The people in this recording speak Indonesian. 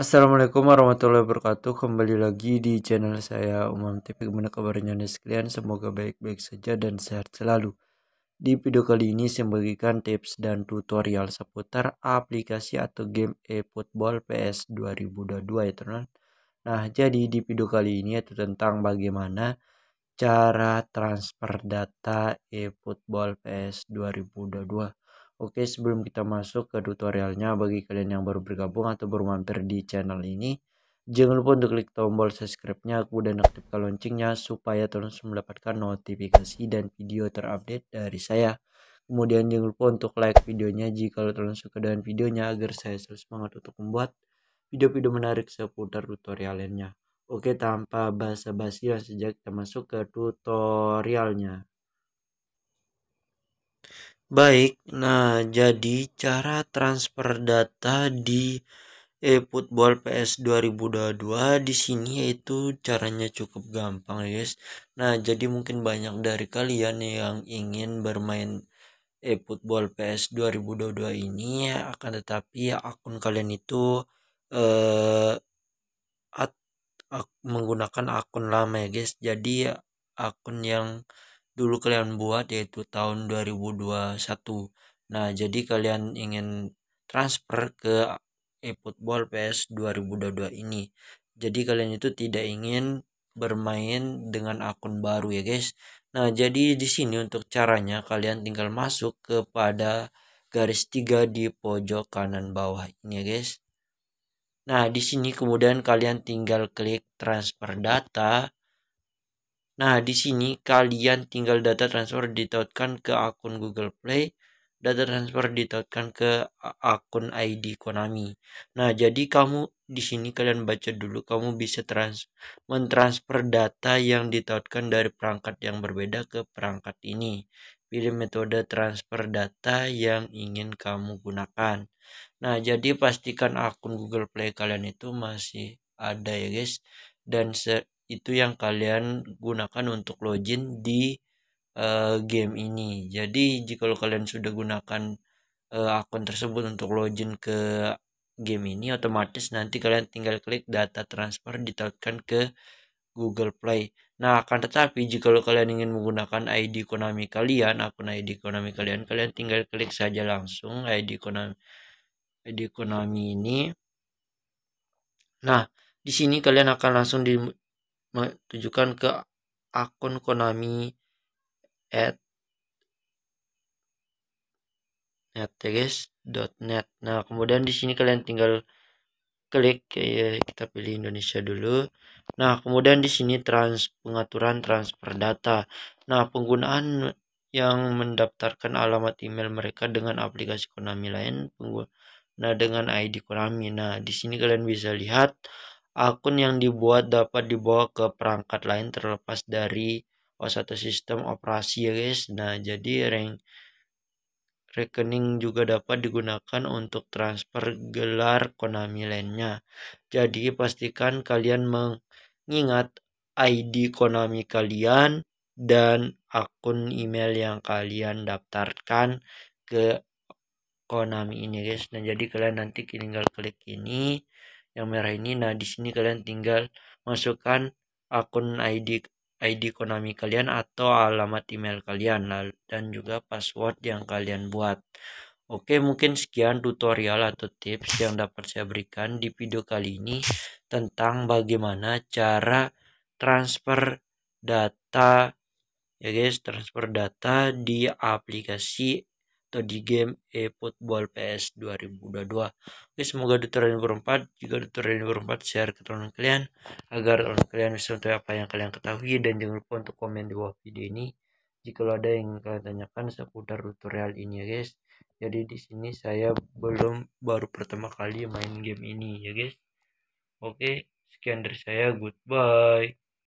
Assalamualaikum warahmatullahi wabarakatuh Kembali lagi di channel saya Umam TV Gimana kabarnya nih sekalian Semoga baik-baik saja dan sehat selalu Di video kali ini saya bagikan tips dan tutorial seputar aplikasi atau game eFootball PS 2022 ya teman Nah jadi di video kali ini itu tentang bagaimana cara transfer data eFootball PS 2022 Oke, sebelum kita masuk ke tutorialnya, bagi kalian yang baru bergabung atau baru mampir di channel ini, jangan lupa untuk klik tombol subscribe-nya, kemudian aktifkan loncengnya supaya terus mendapatkan notifikasi dan video terupdate dari saya. Kemudian jangan lupa untuk like videonya jika kalian suka dengan videonya agar saya selalu semangat untuk membuat video-video menarik seputar tutorial lainnya. Oke, tanpa basa-basi langsung saja kita masuk ke tutorialnya. Baik, nah jadi cara transfer data di eFootball PS 2022 di sini yaitu caranya cukup gampang guys. Nah, jadi mungkin banyak dari kalian yang ingin bermain eFootball PS 2022 ini akan tetapi akun kalian itu eh at, menggunakan akun lama ya guys. Jadi akun yang dulu kalian buat yaitu tahun 2021 nah jadi kalian ingin transfer ke eFootball PS 2022 ini jadi kalian itu tidak ingin bermain dengan akun baru ya guys nah jadi di sini untuk caranya kalian tinggal masuk kepada garis tiga di pojok kanan bawah ini ya guys Nah, di sini kemudian kalian tinggal klik transfer data. Nah, di sini kalian tinggal data transfer ditautkan ke akun Google Play, data transfer ditautkan ke akun ID Konami. Nah, jadi kamu di sini kalian baca dulu kamu bisa trans mentransfer data yang ditautkan dari perangkat yang berbeda ke perangkat ini. Pilih metode transfer data yang ingin kamu gunakan. Nah, jadi pastikan akun Google Play kalian itu masih ada ya, guys. Dan itu yang kalian gunakan untuk login di uh, game ini. Jadi jika kalian sudah gunakan uh, akun tersebut untuk login ke game ini otomatis nanti kalian tinggal klik data transfer ditautkan ke Google Play. Nah, akan tetapi jika kalian ingin menggunakan ID Konami kalian, akun ID Konami kalian, kalian tinggal klik saja langsung ID Konami ID Konami ini. Nah, di sini kalian akan langsung di, menunjukkan ke akun Konami at ya net. Nah, kemudian di sini kalian tinggal klik ya, ya kita pilih Indonesia dulu. Nah, kemudian di sini trans pengaturan transfer data. Nah, penggunaan yang mendaftarkan alamat email mereka dengan aplikasi Konami lain pengguna dengan ID Konami. Nah, di sini kalian bisa lihat Akun yang dibuat dapat dibawa ke perangkat lain terlepas dari satu sistem operasi ya guys. Nah, jadi rank rekening juga dapat digunakan untuk transfer gelar Konami lainnya. Jadi pastikan kalian mengingat ID Konami kalian dan akun email yang kalian daftarkan ke Konami ini guys. Nah, jadi kalian nanti tinggal klik ini yang merah ini. Nah, di sini kalian tinggal masukkan akun ID ID Konami kalian atau alamat email kalian dan juga password yang kalian buat. Oke, mungkin sekian tutorial atau tips yang dapat saya berikan di video kali ini tentang bagaimana cara transfer data ya guys, transfer data di aplikasi atau di game eFootball PS 2022. Oke, semoga tutorial ini bermanfaat. Jika tutorial ini bermanfaat, share ke teman kalian agar teman kalian bisa mengetahui apa yang kalian ketahui dan jangan lupa untuk komen di bawah video ini jika lo ada yang kalian tanyakan seputar tutorial ini ya guys. Jadi di sini saya belum baru pertama kali main game ini ya guys. Oke, sekian dari saya. Goodbye.